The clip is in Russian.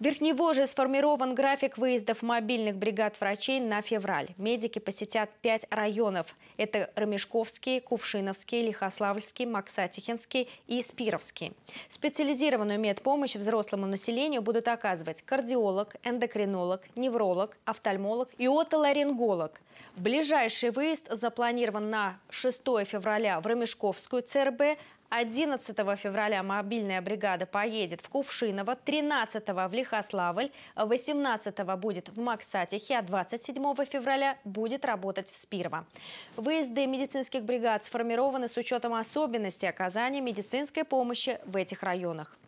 В Верхневоже сформирован график выездов мобильных бригад врачей на февраль. Медики посетят пять районов. Это Ромешковский, Кувшиновский, Лихославльский, Максатихинский и Спировский. Специализированную медпомощь взрослому населению будут оказывать кардиолог, эндокринолог, невролог, офтальмолог и отоларинголог. Ближайший выезд запланирован на 6 февраля в Ромешковскую ЦРБ, 11 февраля мобильная бригада поедет в Кувшиново, 13 в Лихославль, 18 будет в Максатихе, а 27 февраля будет работать в Спирво. Выезды медицинских бригад сформированы с учетом особенностей оказания медицинской помощи в этих районах.